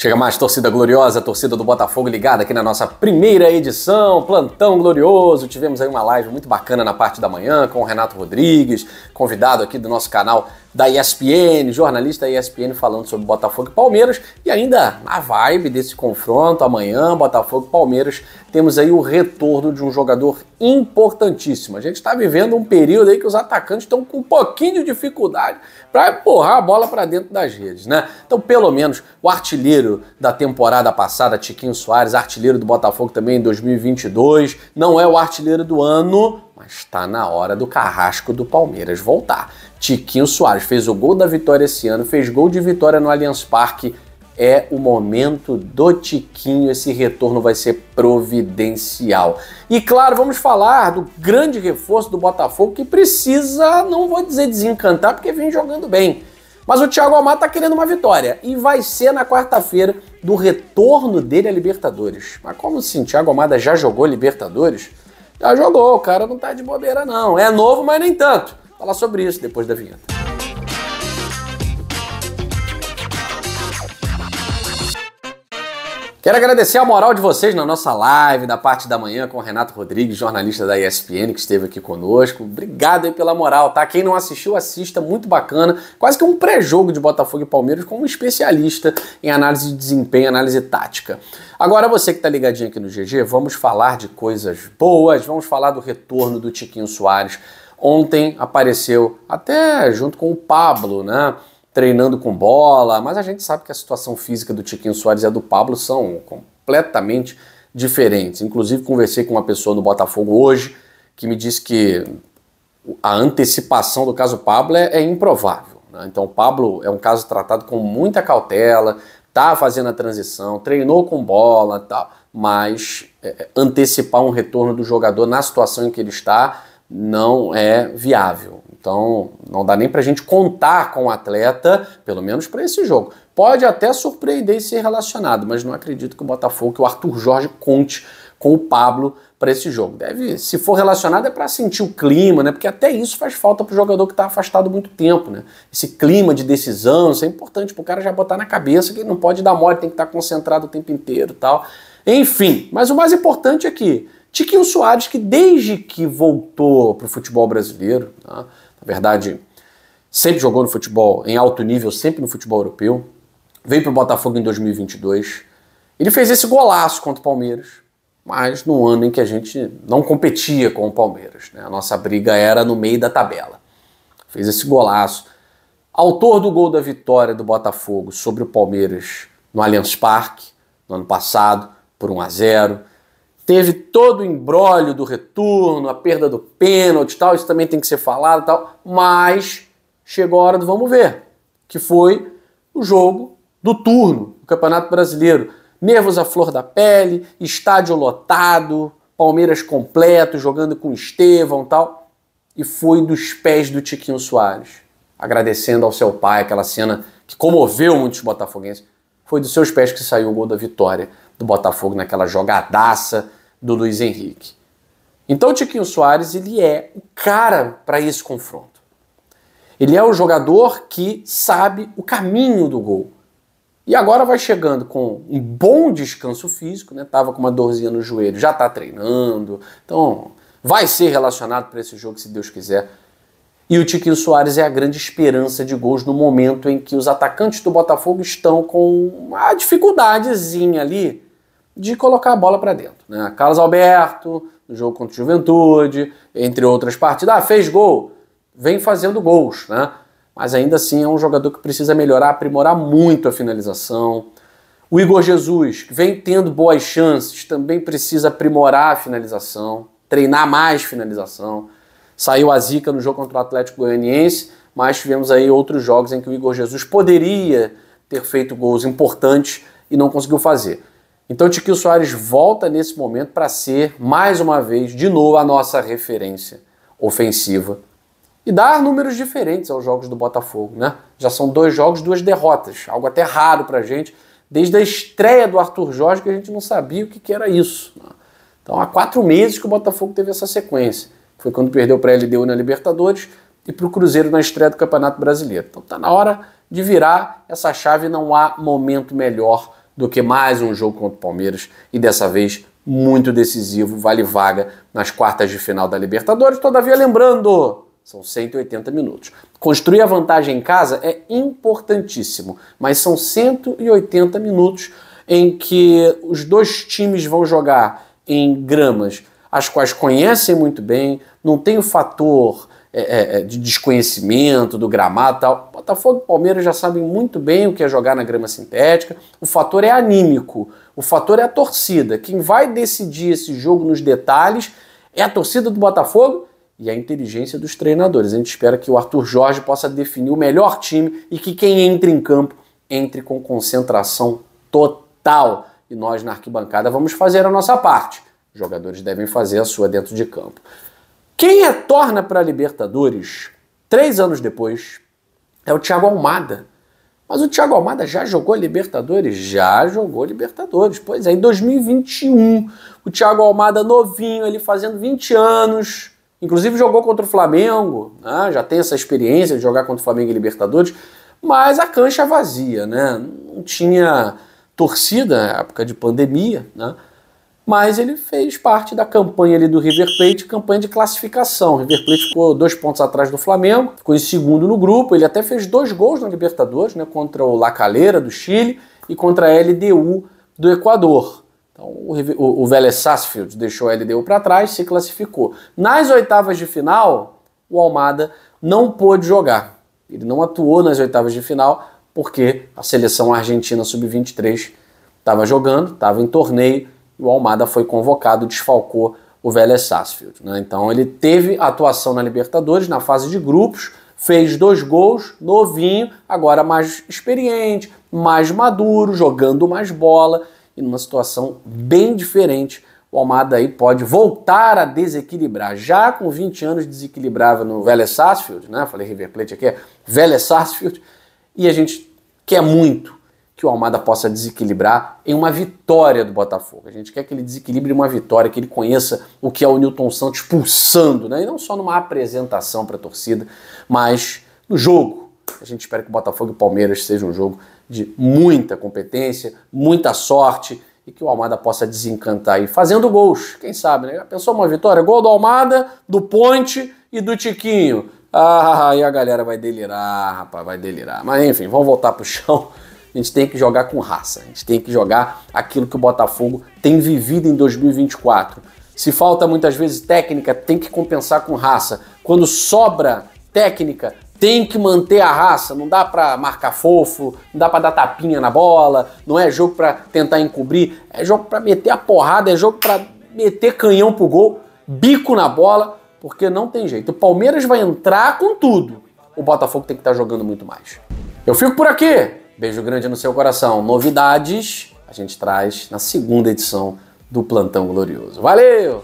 Chega mais, torcida gloriosa, torcida do Botafogo ligada aqui na nossa primeira edição, Plantão Glorioso. Tivemos aí uma live muito bacana na parte da manhã com o Renato Rodrigues, convidado aqui do nosso canal da ESPN, jornalista da ESPN falando sobre Botafogo e Palmeiras e ainda a vibe desse confronto amanhã, Botafogo e Palmeiras, temos aí o retorno de um jogador importantíssimo. A gente está vivendo um período aí que os atacantes estão com um pouquinho de dificuldade para empurrar a bola para dentro das redes, né? Então, pelo menos o artilheiro da temporada passada, Tiquinho Soares, artilheiro do Botafogo também em 2022, não é o artilheiro do ano, mas está na hora do carrasco do Palmeiras voltar. Tiquinho Soares fez o gol da vitória esse ano, fez gol de vitória no Allianz Parque. É o momento do Tiquinho, esse retorno vai ser providencial. E claro, vamos falar do grande reforço do Botafogo que precisa, não vou dizer desencantar, porque vem jogando bem. Mas o Thiago Almada está querendo uma vitória e vai ser na quarta-feira do retorno dele à Libertadores. Mas como assim? Thiago Almada já jogou Libertadores? Já jogou, o cara não tá de bobeira, não. É novo, mas nem tanto. Falar sobre isso depois da vinheta. Quero agradecer a moral de vocês na nossa live da parte da manhã com o Renato Rodrigues, jornalista da ESPN, que esteve aqui conosco. Obrigado aí pela moral, tá? Quem não assistiu, assista, muito bacana. Quase que um pré-jogo de Botafogo e Palmeiras com um especialista em análise de desempenho, análise tática. Agora você que tá ligadinho aqui no GG, vamos falar de coisas boas, vamos falar do retorno do Tiquinho Soares. Ontem apareceu até junto com o Pablo, né? treinando com bola, mas a gente sabe que a situação física do Tiquinho Soares e a do Pablo são completamente diferentes. Inclusive, conversei com uma pessoa no Botafogo hoje que me disse que a antecipação do caso Pablo é, é improvável. Né? Então, o Pablo é um caso tratado com muita cautela, tá fazendo a transição, treinou com bola, tal, tá? mas é, é, antecipar um retorno do jogador na situação em que ele está não é viável. Então, não dá nem para a gente contar com o atleta, pelo menos para esse jogo. Pode até surpreender e ser relacionado, mas não acredito que o Botafogo, que o Arthur Jorge conte com o Pablo para esse jogo. Deve, se for relacionado, é para sentir o clima, né? Porque até isso faz falta para o jogador que está afastado muito tempo, né? Esse clima de decisão, isso é importante para o cara já botar na cabeça que ele não pode dar mole, tem que estar tá concentrado o tempo inteiro, tal. Enfim, mas o mais importante é que Tiquinho Soares, que desde que voltou para o futebol brasileiro, tá? na verdade, sempre jogou no futebol em alto nível, sempre no futebol europeu. Veio para o Botafogo em 2022. Ele fez esse golaço contra o Palmeiras, mas num ano em que a gente não competia com o Palmeiras. Né? A nossa briga era no meio da tabela. Fez esse golaço. Autor do gol da vitória do Botafogo sobre o Palmeiras no Allianz Parque, no ano passado, por 1 a 0 teve todo o embrólio do retorno, a perda do pênalti tal, isso também tem que ser falado tal, mas chegou a hora do vamos ver, que foi o jogo do turno do Campeonato Brasileiro. Nervos à flor da pele, estádio lotado, Palmeiras completo, jogando com Estevão tal, e foi dos pés do Tiquinho Soares, agradecendo ao seu pai, aquela cena que comoveu muitos botafoguenses. Foi dos seus pés que saiu o gol da vitória do Botafogo naquela jogadaça do Luiz Henrique. Então, o Tiquinho Soares ele é o cara para esse confronto. Ele é o jogador que sabe o caminho do gol. E agora vai chegando com um bom descanso físico, né? Tava com uma dorzinha no joelho, já está treinando. Então, vai ser relacionado para esse jogo se Deus quiser. E o Tiquinho Soares é a grande esperança de gols no momento em que os atacantes do Botafogo estão com uma dificuldadezinha ali de colocar a bola para dentro. Né? Carlos Alberto, no jogo contra o Juventude, entre outras partidas, ah, fez gol, vem fazendo gols, né? mas ainda assim é um jogador que precisa melhorar, aprimorar muito a finalização. O Igor Jesus, que vem tendo boas chances, também precisa aprimorar a finalização, treinar mais finalização. Saiu a zica no jogo contra o Atlético Goianiense, mas tivemos aí outros jogos em que o Igor Jesus poderia ter feito gols importantes e não conseguiu fazer. Então, Tiquinho Soares volta nesse momento para ser, mais uma vez, de novo, a nossa referência ofensiva e dar números diferentes aos jogos do Botafogo, né? Já são dois jogos, duas derrotas, algo até raro para a gente, desde a estreia do Arthur Jorge que a gente não sabia o que, que era isso. Né? Então, há quatro meses que o Botafogo teve essa sequência. Foi quando perdeu para a LDU na Libertadores e para o Cruzeiro na estreia do Campeonato Brasileiro. Então, está na hora de virar essa chave, não há momento melhor do que mais um jogo contra o Palmeiras e dessa vez muito decisivo, vale vaga nas quartas de final da Libertadores. Todavia, lembrando, são 180 minutos. Construir a vantagem em casa é importantíssimo, mas são 180 minutos em que os dois times vão jogar em gramas as quais conhecem muito bem, não tem o fator é, é, é, de desconhecimento do gramado e tal. Botafogo e Palmeiras já sabem muito bem o que é jogar na grama sintética. O fator é anímico, o fator é a torcida. Quem vai decidir esse jogo nos detalhes é a torcida do Botafogo e a inteligência dos treinadores. A gente espera que o Arthur Jorge possa definir o melhor time e que quem entre em campo entre com concentração total. E nós na arquibancada vamos fazer a nossa parte. Os jogadores devem fazer a sua dentro de campo. Quem retorna para a Libertadores três anos depois é o Thiago Almada. Mas o Thiago Almada já jogou Libertadores? Já jogou Libertadores. Pois é, em 2021, o Thiago Almada novinho, ele fazendo 20 anos, inclusive jogou contra o Flamengo, né? já tem essa experiência de jogar contra o Flamengo e Libertadores, mas a cancha vazia, né? Não tinha torcida na época de pandemia, né? mas ele fez parte da campanha ali do River Plate, campanha de classificação. O River Plate ficou dois pontos atrás do Flamengo, ficou em segundo no grupo, ele até fez dois gols na Libertadores, né, contra o La Calera do Chile e contra a LDU do Equador. Então o, o, o Vélez Sarsfield deixou a LDU para trás, se classificou. Nas oitavas de final, o Almada não pôde jogar. Ele não atuou nas oitavas de final porque a seleção argentina sub-23 estava jogando, estava em torneio e o Almada foi convocado, desfalcou o Vélez Sarsfield. Né? Então ele teve atuação na Libertadores, na fase de grupos, fez dois gols, novinho, agora mais experiente, mais maduro, jogando mais bola e numa situação bem diferente. O Almada aí pode voltar a desequilibrar. Já com 20 anos desequilibrava no Vélez Sarsfield, né? Falei River Plate aqui, é Vélez Sarsfield. E a gente quer muito que o Almada possa desequilibrar em uma vitória do Botafogo. A gente quer que ele desequilibre uma vitória, que ele conheça o que é o Newton Santos pulsando, né? E não só numa apresentação para a torcida, mas no jogo. A gente espera que o Botafogo e o Palmeiras seja um jogo de muita competência, muita sorte e que o Almada possa desencantar aí, fazendo gols, quem sabe, né? Pensou uma vitória? Gol do Almada, do Ponte e do Tiquinho. Ah, e a galera vai delirar, rapaz, vai delirar. Mas enfim, vamos voltar pro chão a gente tem que jogar com raça, a gente tem que jogar aquilo que o Botafogo tem vivido em 2024. Se falta muitas vezes técnica, tem que compensar com raça. Quando sobra técnica, tem que manter a raça, não dá para marcar fofo, não dá para dar tapinha na bola, não é jogo para tentar encobrir, é jogo para meter a porrada, é jogo para meter canhão pro gol, bico na bola, porque não tem jeito. O Palmeiras vai entrar com tudo. O Botafogo tem que estar tá jogando muito mais. Eu fico por aqui. Beijo grande no seu coração. Novidades a gente traz na segunda edição do Plantão Glorioso. Valeu!